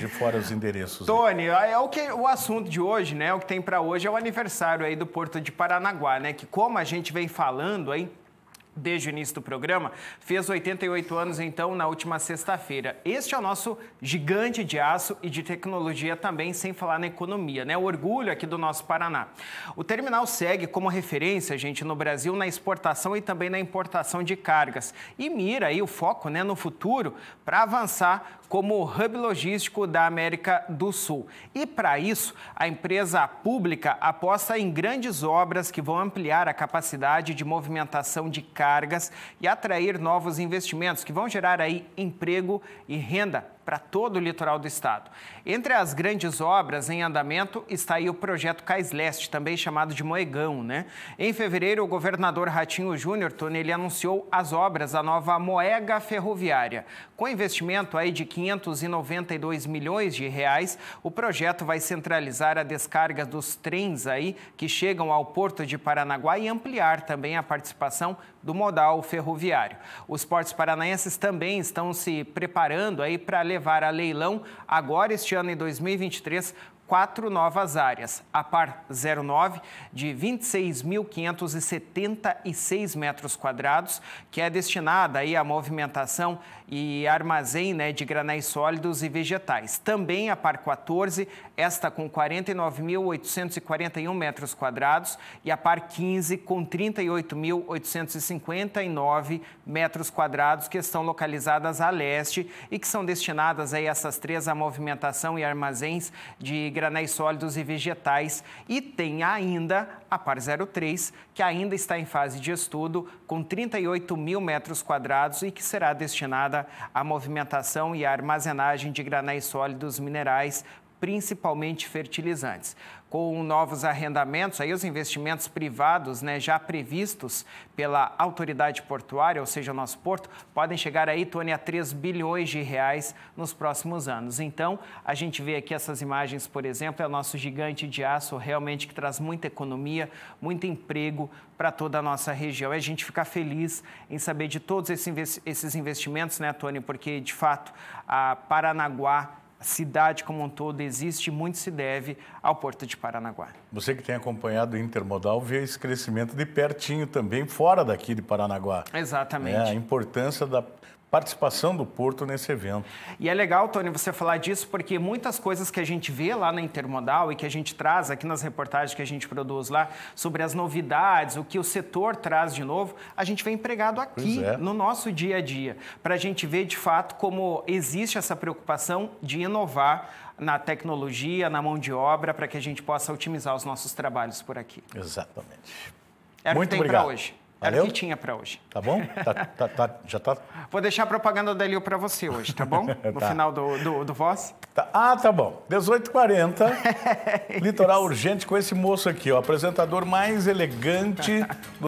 de fora os endereços. Tony, é, é o, que, o assunto de hoje, né? O que tem para hoje é o aniversário aí do Porto de Paranaguá, né? Que como a gente vem falando aí, desde o início do programa, fez 88 anos então na última sexta-feira. Este é o nosso gigante de aço e de tecnologia também, sem falar na economia, né? O orgulho aqui do nosso Paraná. O terminal segue como referência, gente, no Brasil na exportação e também na importação de cargas e mira aí o foco, né, no futuro para avançar como hub logístico da América do Sul. E para isso, a empresa pública aposta em grandes obras que vão ampliar a capacidade de movimentação de cargas cargas e atrair novos investimentos que vão gerar aí emprego e renda para todo o litoral do estado. Entre as grandes obras em andamento está aí o projeto Cais Leste, também chamado de Moegão, né? Em fevereiro, o governador Ratinho Júnior ele anunciou as obras da nova moega ferroviária. Com investimento aí de 592 milhões de reais, o projeto vai centralizar a descarga dos trens aí que chegam ao porto de Paranaguá e ampliar também a participação do modal ferroviário. Os portos paranaenses também estão se preparando aí para levar a leilão agora este ano em 2023 quatro novas áreas. A par 09, de 26.576 metros quadrados, que é destinada aí à movimentação e armazém né, de granéis sólidos e vegetais. Também a par 14, esta com 49.841 metros quadrados, e a par 15, com 38.859 metros quadrados, que estão localizadas a leste e que são destinadas aí essas três à movimentação e armazéns de granéis granéis sólidos e vegetais. E tem ainda a Par 03, que ainda está em fase de estudo, com 38 mil metros quadrados e que será destinada à movimentação e à armazenagem de granéis sólidos minerais principalmente fertilizantes. Com novos arrendamentos, aí os investimentos privados né, já previstos pela autoridade portuária, ou seja, o nosso porto, podem chegar aí, Tony, a 3 bilhões de reais nos próximos anos. Então, a gente vê aqui essas imagens, por exemplo, é o nosso gigante de aço realmente que traz muita economia, muito emprego para toda a nossa região. E a gente fica feliz em saber de todos esses investimentos, né, Tony? Porque, de fato, a Paranaguá a cidade como um todo existe e muito se deve ao Porto de Paranaguá. Você que tem acompanhado o Intermodal vê esse crescimento de pertinho também, fora daqui de Paranaguá. Exatamente. É, a importância da participação do Porto nesse evento. E é legal, Tony, você falar disso, porque muitas coisas que a gente vê lá na Intermodal e que a gente traz aqui nas reportagens que a gente produz lá sobre as novidades, o que o setor traz de novo, a gente vê empregado aqui é. no nosso dia a dia, para a gente ver de fato como existe essa preocupação de inovar na tecnologia, na mão de obra, para que a gente possa otimizar os nossos trabalhos por aqui. Exatamente. É Muito o que tem hoje. Valeu? Era o que tinha para hoje. Tá bom? Tá, tá, tá, já tá? Vou deixar a propaganda da Elio para você hoje, tá bom? No tá. final do, do, do Voz. Tá. Ah, tá bom. 18h40, Litoral Urgente com esse moço aqui, o apresentador mais elegante do